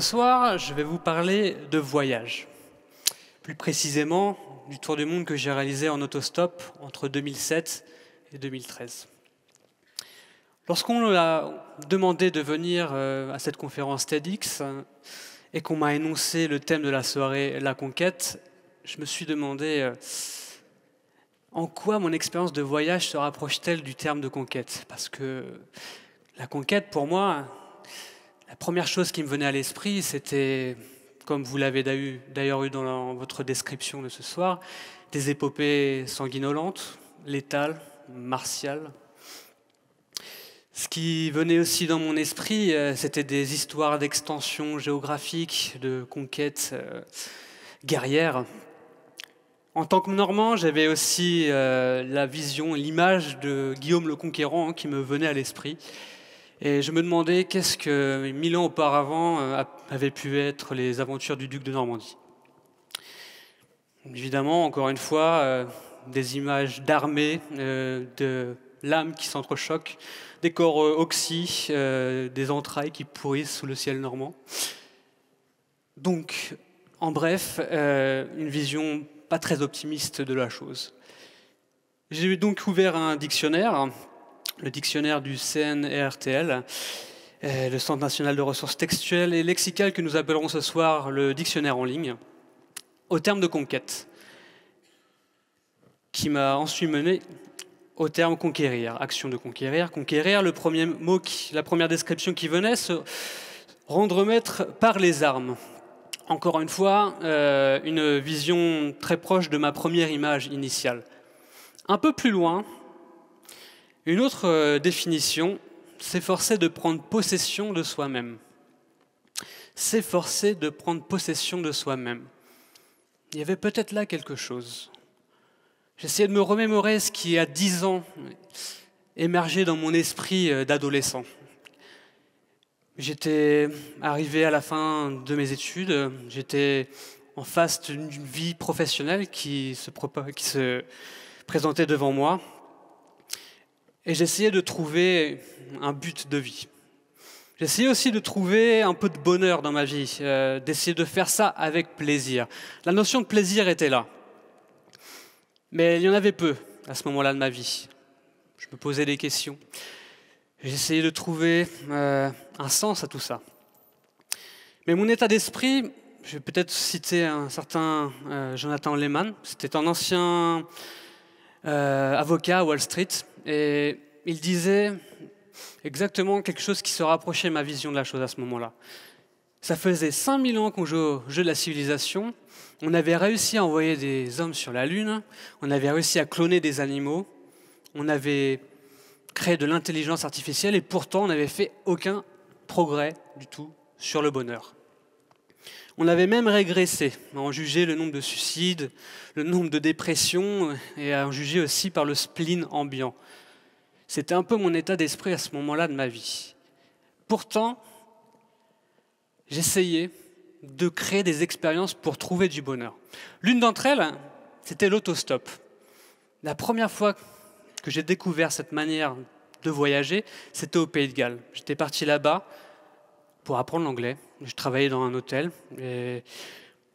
Ce soir, je vais vous parler de voyage. Plus précisément, du tour du monde que j'ai réalisé en autostop entre 2007 et 2013. Lorsqu'on m'a demandé de venir euh, à cette conférence TEDx euh, et qu'on m'a énoncé le thème de la soirée La conquête, je me suis demandé euh, en quoi mon expérience de voyage se rapproche-t-elle du terme de conquête Parce que la conquête, pour moi, la première chose qui me venait à l'esprit, c'était, comme vous l'avez d'ailleurs eu dans votre description de ce soir, des épopées sanguinolentes, létales, martiales. Ce qui venait aussi dans mon esprit, euh, c'était des histoires d'extension géographique, de conquêtes euh, guerrières. En tant que Normand, j'avais aussi euh, la vision, l'image de Guillaume le Conquérant qui me venait à l'esprit, et je me demandais qu'est-ce que mille ans auparavant euh, avaient pu être les aventures du duc de Normandie. Évidemment, encore une fois, euh, des images d'armées, euh, de lames qui s'entrechoquent, des corps oxy, des entrailles qui pourrissent sous le ciel normand. Donc, en bref, une vision pas très optimiste de la chose. J'ai donc ouvert un dictionnaire le dictionnaire du CNRTL, le Centre national de ressources textuelles et lexicales que nous appellerons ce soir le dictionnaire en ligne, au terme de conquête, qui m'a ensuite mené au terme conquérir, action de conquérir, conquérir, le premier mot, la première description qui venait, se rendre maître par les armes. Encore une fois, euh, une vision très proche de ma première image initiale. Un peu plus loin, une autre euh, définition, s'efforcer de prendre possession de soi-même. S'efforcer de prendre possession de soi-même. Il y avait peut-être là quelque chose. J'essayais de me remémorer ce qui, à dix ans, émergeait dans mon esprit euh, d'adolescent. J'étais arrivé à la fin de mes études, j'étais en face d'une vie professionnelle qui se, qui se présentait devant moi, et j'essayais de trouver un but de vie. J'essayais aussi de trouver un peu de bonheur dans ma vie, euh, d'essayer de faire ça avec plaisir. La notion de plaisir était là. Mais il y en avait peu à ce moment-là de ma vie. Je me posais des questions. J'essayais de trouver euh, un sens à tout ça. Mais mon état d'esprit, je vais peut-être citer un certain euh, Jonathan Lehman, c'était un ancien avocat à Wall Street, et il disait exactement quelque chose qui se rapprochait de ma vision de la chose à ce moment-là. Ça faisait 5000 ans qu'on jouait au jeu de la civilisation, on avait réussi à envoyer des hommes sur la Lune, on avait réussi à cloner des animaux, on avait créé de l'intelligence artificielle et pourtant on n'avait fait aucun progrès du tout sur le bonheur. On avait même régressé, à en juger le nombre de suicides, le nombre de dépressions, et à en juger aussi par le spleen ambiant. C'était un peu mon état d'esprit à ce moment-là de ma vie. Pourtant, j'essayais de créer des expériences pour trouver du bonheur. L'une d'entre elles, c'était l'autostop. La première fois que j'ai découvert cette manière de voyager, c'était au Pays de Galles. J'étais parti là-bas pour apprendre l'anglais. Je travaillais dans un hôtel et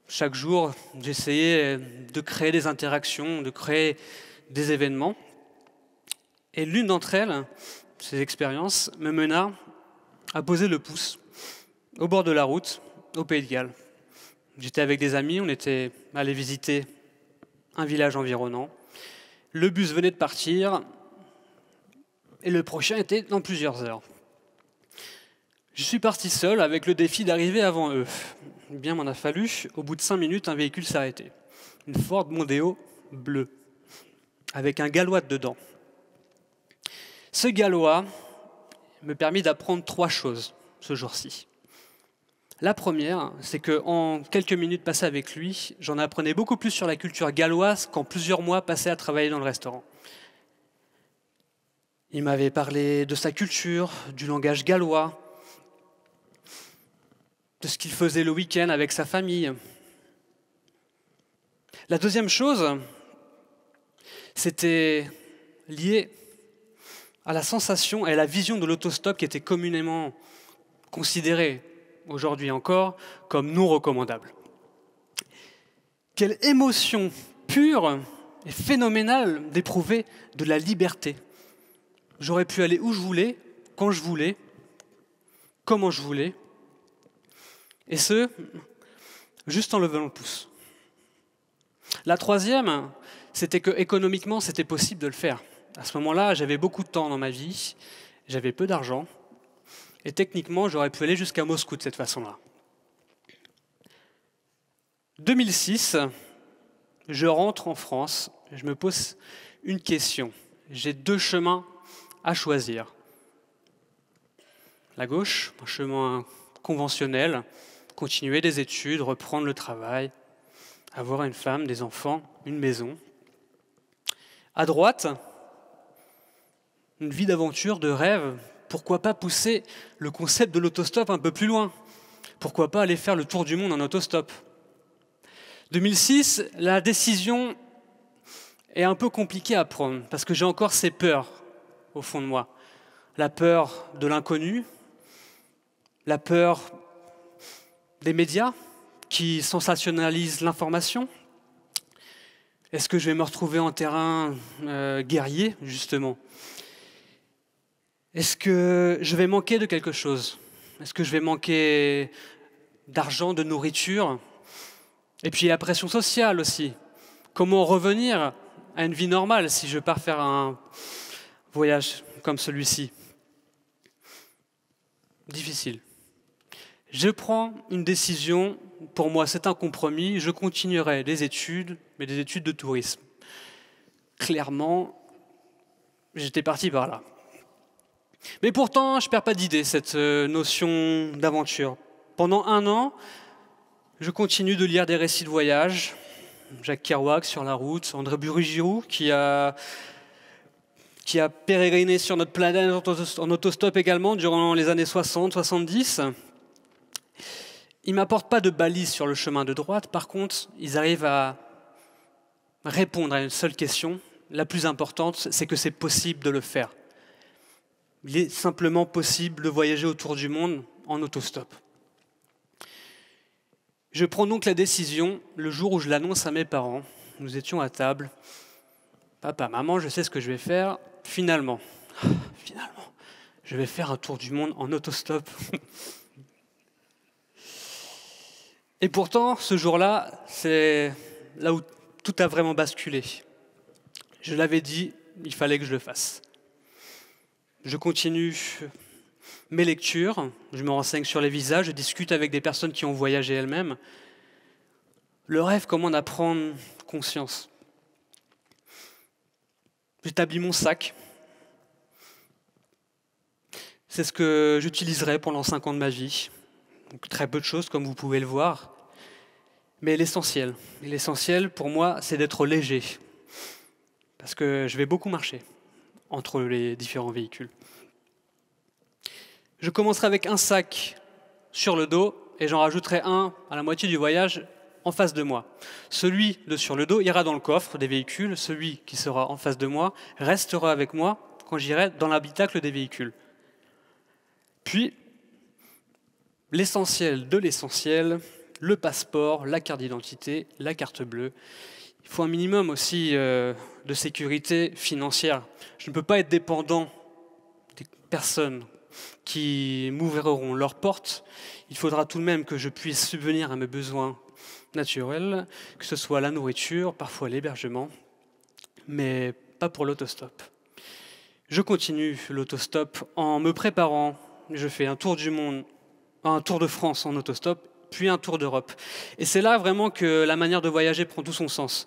chaque jour, j'essayais de créer des interactions, de créer des événements. Et l'une d'entre elles, ces expériences, me mena à poser le pouce au bord de la route, au Pays de Galles. J'étais avec des amis, on était allé visiter un village environnant. Le bus venait de partir et le prochain était dans plusieurs heures. Je suis parti seul avec le défi d'arriver avant eux. Eh bien m'en a fallu, au bout de cinq minutes, un véhicule s'arrêtait. Une Ford Mondeo bleue, avec un gallois dedans. Ce Galois me permit d'apprendre trois choses ce jour-ci. La première, c'est qu'en quelques minutes passées avec lui, j'en apprenais beaucoup plus sur la culture galloise qu'en plusieurs mois passés à travailler dans le restaurant. Il m'avait parlé de sa culture, du langage gallois, de ce qu'il faisait le week-end avec sa famille. La deuxième chose, c'était lié à la sensation et à la vision de l'autostop qui était communément considérée aujourd'hui encore comme non recommandable. Quelle émotion pure et phénoménale d'éprouver de la liberté. J'aurais pu aller où je voulais, quand je voulais, comment je voulais, et ce, juste en levant le pouce. La troisième, c'était que économiquement, c'était possible de le faire. À ce moment-là, j'avais beaucoup de temps dans ma vie, j'avais peu d'argent, et techniquement, j'aurais pu aller jusqu'à Moscou de cette façon-là. 2006, je rentre en France, je me pose une question. J'ai deux chemins à choisir. La gauche, un chemin conventionnel, continuer des études, reprendre le travail, avoir une femme, des enfants, une maison. À droite, une vie d'aventure, de rêve. Pourquoi pas pousser le concept de l'autostop un peu plus loin Pourquoi pas aller faire le tour du monde en autostop 2006, la décision est un peu compliquée à prendre parce que j'ai encore ces peurs au fond de moi. La peur de l'inconnu, la peur des médias qui sensationnalisent l'information Est-ce que je vais me retrouver en terrain euh, guerrier, justement Est-ce que je vais manquer de quelque chose Est-ce que je vais manquer d'argent, de nourriture Et puis la pression sociale aussi. Comment revenir à une vie normale si je pars faire un voyage comme celui-ci Difficile. Je prends une décision, pour moi c'est un compromis, je continuerai les études, mais des études de tourisme. Clairement, j'étais parti par là. Mais pourtant, je ne perds pas d'idée, cette euh, notion d'aventure. Pendant un an, je continue de lire des récits de voyage. Jacques Kerouac sur la route, André Burugirou qui a, qui a pérégriné sur notre planète en autostop également durant les années 60-70. Ils ne m'apportent pas de balises sur le chemin de droite, par contre, ils arrivent à répondre à une seule question. La plus importante, c'est que c'est possible de le faire. Il est simplement possible de voyager autour du monde en autostop. Je prends donc la décision, le jour où je l'annonce à mes parents, nous étions à table, Papa, maman, je sais ce que je vais faire. Finalement, finalement, je vais faire un tour du monde en autostop. Et pourtant, ce jour-là, c'est là où tout a vraiment basculé. Je l'avais dit, il fallait que je le fasse. Je continue mes lectures, je me renseigne sur les visas, je discute avec des personnes qui ont voyagé elles-mêmes. Le rêve commande à prendre conscience. J'établis mon sac. C'est ce que j'utiliserai pendant cinq ans de ma vie. Donc, très peu de choses, comme vous pouvez le voir. Mais l'essentiel, l'essentiel pour moi, c'est d'être léger. Parce que je vais beaucoup marcher entre les différents véhicules. Je commencerai avec un sac sur le dos et j'en rajouterai un à la moitié du voyage en face de moi. Celui de sur le dos ira dans le coffre des véhicules, celui qui sera en face de moi restera avec moi quand j'irai dans l'habitacle des véhicules. Puis, l'essentiel de l'essentiel, le passeport, la carte d'identité, la carte bleue. Il faut un minimum aussi euh, de sécurité financière. Je ne peux pas être dépendant des personnes qui m'ouvriront leurs portes. Il faudra tout de même que je puisse subvenir à mes besoins naturels, que ce soit la nourriture, parfois l'hébergement, mais pas pour l'autostop. Je continue l'autostop en me préparant. Je fais un tour du monde, un tour de France en autostop puis un tour d'Europe. Et c'est là vraiment que la manière de voyager prend tout son sens.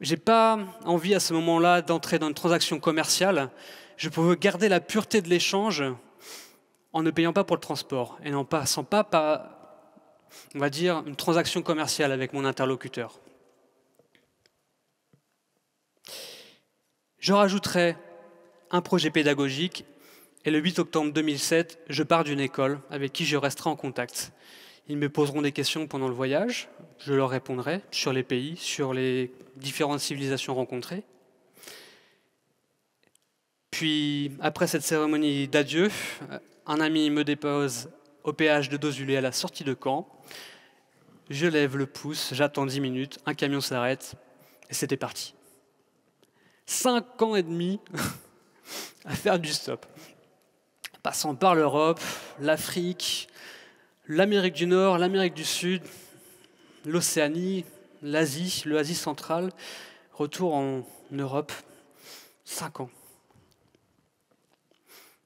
J'ai pas envie à ce moment-là d'entrer dans une transaction commerciale. Je peux garder la pureté de l'échange en ne payant pas pour le transport et en passant pas par, on va dire, une transaction commerciale avec mon interlocuteur. Je rajouterai un projet pédagogique et le 8 octobre 2007, je pars d'une école avec qui je resterai en contact. Ils me poseront des questions pendant le voyage, je leur répondrai sur les pays, sur les différentes civilisations rencontrées. Puis, après cette cérémonie d'adieu, un ami me dépose au péage de Dosulé, à la sortie de camp. Je lève le pouce, j'attends 10 minutes, un camion s'arrête, et c'était parti. Cinq ans et demi à faire du stop. Passant par l'Europe, l'Afrique, l'Amérique du Nord, l'Amérique du Sud, l'Océanie, l'Asie, l'Asie centrale, retour en Europe, cinq ans.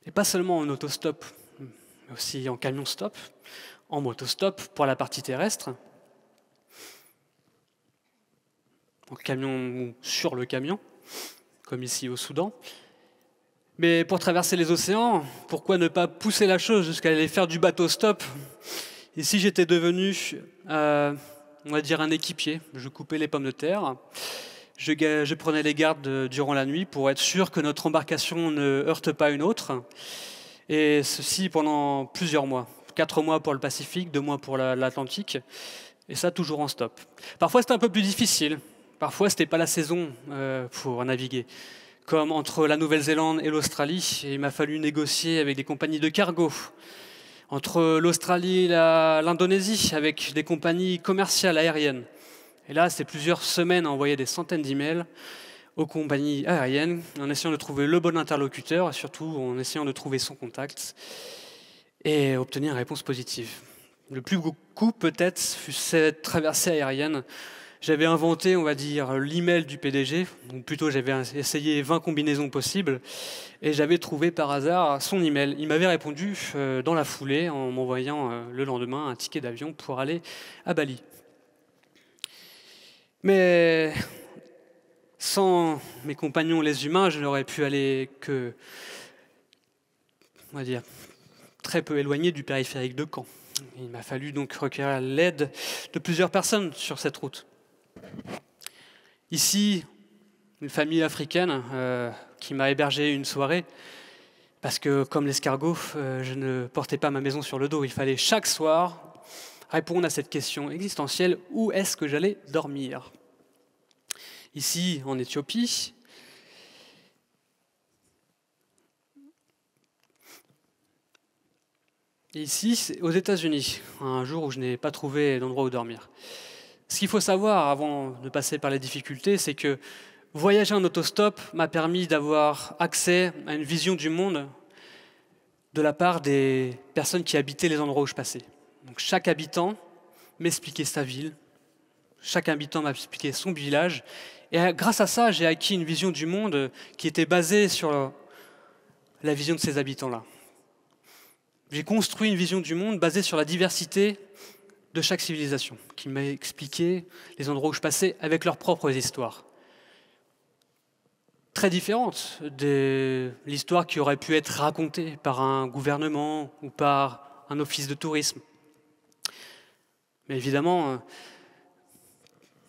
Et pas seulement en autostop, mais aussi en camion-stop, en motostop pour la partie terrestre, en camion ou sur le camion, comme ici au Soudan, mais pour traverser les océans, pourquoi ne pas pousser la chose jusqu'à aller faire du bateau stop Ici, j'étais devenu, euh, on va dire, un équipier, je coupais les pommes de terre, je, prenais les gardes durant la nuit pour être sûr que notre embarcation ne heurte pas une autre, et ceci pendant plusieurs mois. Quatre mois pour le Pacifique, deux mois pour l'Atlantique, et ça toujours en stop. Parfois c'était un peu plus difficile, parfois ce c'était pas la saison euh, pour naviguer comme entre la Nouvelle-Zélande et l'Australie. il m'a fallu négocier avec des compagnies de cargo, entre l'Australie et l'Indonésie, avec des compagnies commerciales aériennes. Et là, c'est plusieurs semaines à envoyer des centaines d'emails aux compagnies aériennes en essayant de trouver le bon interlocuteur et surtout en essayant de trouver son contact et obtenir une réponse positive. Le plus gros coup, peut-être, fut cette traversée aérienne j'avais inventé, on va dire, l'email du PDG, ou plutôt j'avais essayé 20 combinaisons possibles, et j'avais trouvé par hasard son email. Il m'avait répondu euh, dans la foulée en m'envoyant euh, le lendemain un ticket d'avion pour aller à Bali. Mais sans mes compagnons les humains, je n'aurais pu aller que, on va dire, très peu éloigné du périphérique de Caen. Il m'a fallu donc requérir l'aide de plusieurs personnes sur cette route. Ici, une famille africaine euh, qui m'a hébergé une soirée, parce que comme l'escargot, euh, je ne portais pas ma maison sur le dos. Il fallait chaque soir répondre à cette question existentielle, où est-ce que j'allais dormir Ici, en Éthiopie, ici, aux États-Unis, un jour où je n'ai pas trouvé d'endroit où dormir. Ce qu'il faut savoir avant de passer par les difficultés, c'est que voyager en autostop m'a permis d'avoir accès à une vision du monde de la part des personnes qui habitaient les endroits où je passais. chaque habitant m'expliquait sa ville, chaque habitant m'expliquait son village, et grâce à ça, j'ai acquis une vision du monde qui était basée sur la vision de ces habitants-là. J'ai construit une vision du monde basée sur la diversité de chaque civilisation, qui m'a expliqué les endroits où je passais avec leurs propres histoires. Très différentes de l'histoire qui aurait pu être racontée par un gouvernement ou par un office de tourisme. Mais évidemment, euh,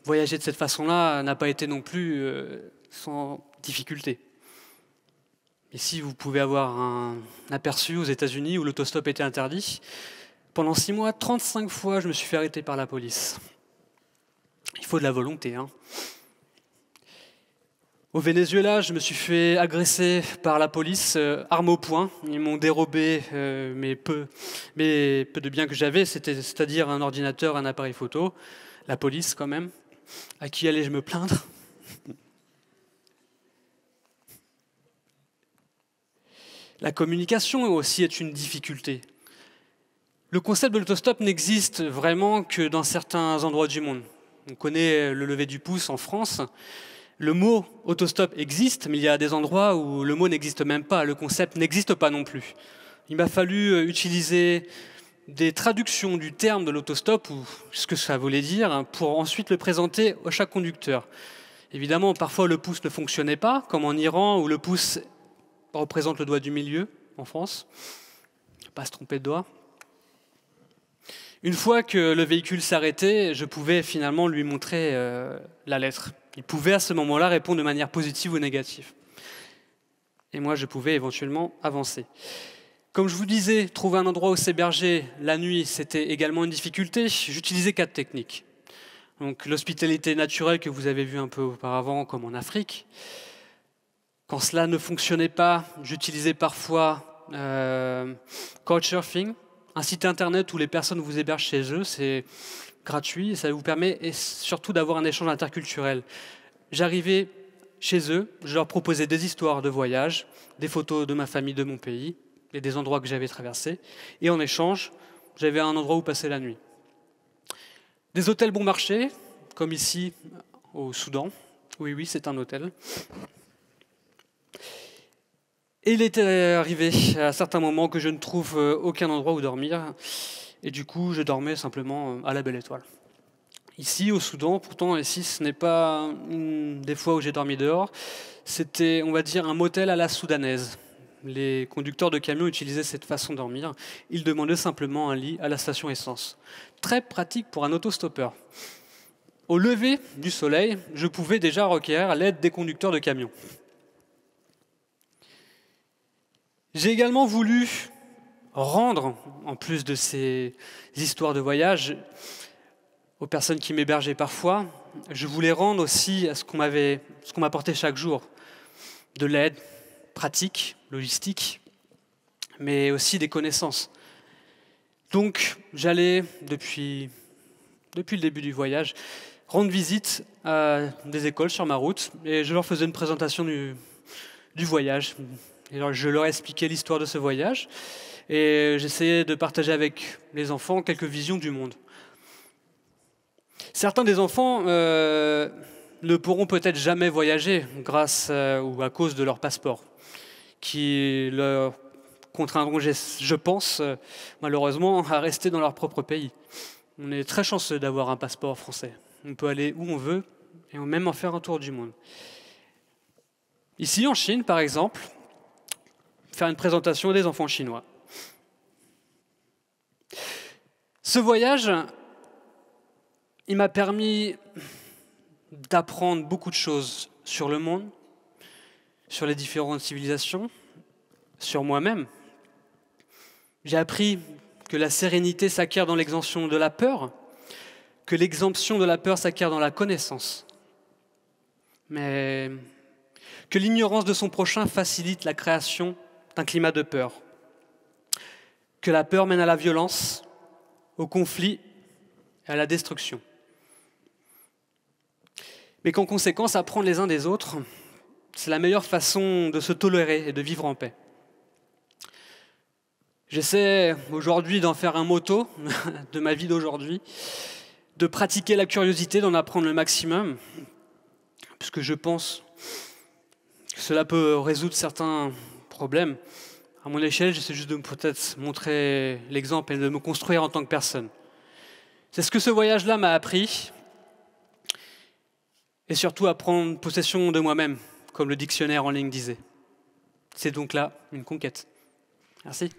voyager de cette façon-là n'a pas été non plus euh, sans difficulté. si vous pouvez avoir un aperçu aux États-Unis où l'autostop était interdit. Pendant six mois, 35 fois, je me suis fait arrêter par la police. Il faut de la volonté. Hein. Au Venezuela, je me suis fait agresser par la police, euh, arme au poing. Ils m'ont dérobé euh, mes, peu, mes peu de biens que j'avais, c'est-à-dire un ordinateur, un appareil photo. La police, quand même. À qui allais-je me plaindre La communication aussi est une difficulté. Le concept de l'autostop n'existe vraiment que dans certains endroits du monde. On connaît le lever du pouce en France. Le mot autostop existe, mais il y a des endroits où le mot n'existe même pas, le concept n'existe pas non plus. Il m'a fallu euh, utiliser des traductions du terme de l'autostop, ou ce que ça voulait dire, hein, pour ensuite le présenter à chaque conducteur. Évidemment, parfois le pouce ne fonctionnait pas, comme en Iran, où le pouce représente le doigt du milieu, en France. Ne pas se tromper de doigt. Une fois que le véhicule s'arrêtait, je pouvais finalement lui montrer euh, la lettre. Il pouvait à ce moment-là répondre de manière positive ou négative. Et moi, je pouvais éventuellement avancer. Comme je vous disais, trouver un endroit où s'héberger la nuit, c'était également une difficulté. J'utilisais quatre techniques. Donc l'hospitalité naturelle que vous avez vue un peu auparavant, comme en Afrique. Quand cela ne fonctionnait pas, j'utilisais parfois euh, couchsurfing, un site internet où les personnes vous hébergent chez eux, c'est gratuit et ça vous permet et surtout d'avoir un échange interculturel. J'arrivais chez eux, je leur proposais des histoires de voyage, des photos de ma famille, de mon pays et des endroits que j'avais traversés. Et en échange, j'avais un endroit où passer la nuit. Des hôtels bon marché, comme ici au Soudan. Oui, oui, c'est un hôtel il était euh, arrivé à certains moments que je ne trouve euh, aucun endroit où dormir. Et du coup, je dormais simplement euh, à la belle étoile. Ici, au Soudan, pourtant, ici, ce n'est pas des fois où j'ai dormi dehors. C'était, on va dire, un motel à la soudanaise. Les conducteurs de camions utilisaient cette façon de dormir. Ils demandaient simplement un lit à la station essence. Très pratique pour un autostoppeur. Au lever du soleil, je pouvais déjà requérir l'aide des conducteurs de camions. J'ai également voulu rendre, en plus de ces histoires de voyage, aux personnes qui m'hébergeaient parfois, je voulais rendre aussi à ce qu'on m'avait, ce qu'on m'apportait chaque jour, de l'aide pratique, logistique, mais aussi des connaissances. Donc j'allais, depuis, depuis le début du voyage, rendre visite à des écoles sur ma route et je leur faisais une présentation du voyage, je leur ai expliqué l'histoire de ce voyage et j'essayais de partager avec les enfants quelques visions du monde. Certains des enfants euh, ne pourront peut-être jamais voyager grâce euh, ou à cause de leur passeport, qui leur contraindront, je pense, euh, malheureusement, à rester dans leur propre pays. On est très chanceux d'avoir un passeport français. On peut aller où on veut et même en faire un tour du monde. Ici, en Chine, par exemple, faire une présentation des enfants chinois. Ce voyage, il m'a permis d'apprendre beaucoup de choses sur le monde, sur les différentes civilisations, sur moi-même. J'ai appris que la sérénité s'acquiert dans l'exemption de la peur, que l'exemption de la peur s'acquiert dans la connaissance, mais que l'ignorance de son prochain facilite la création un climat de peur. Que la peur mène à la violence, au conflit et à la destruction. Mais qu'en conséquence, apprendre les uns des autres, c'est la meilleure façon de se tolérer et de vivre en paix. J'essaie aujourd'hui d'en faire un motto de ma vie d'aujourd'hui, de pratiquer la curiosité, d'en apprendre le maximum, puisque je pense que cela peut résoudre certains problème. À mon échelle, j'essaie juste de peut-être montrer l'exemple et de me construire en tant que personne. C'est ce que ce voyage-là m'a appris, et surtout à prendre possession de moi-même, comme le dictionnaire en ligne disait. C'est donc là une conquête. Merci.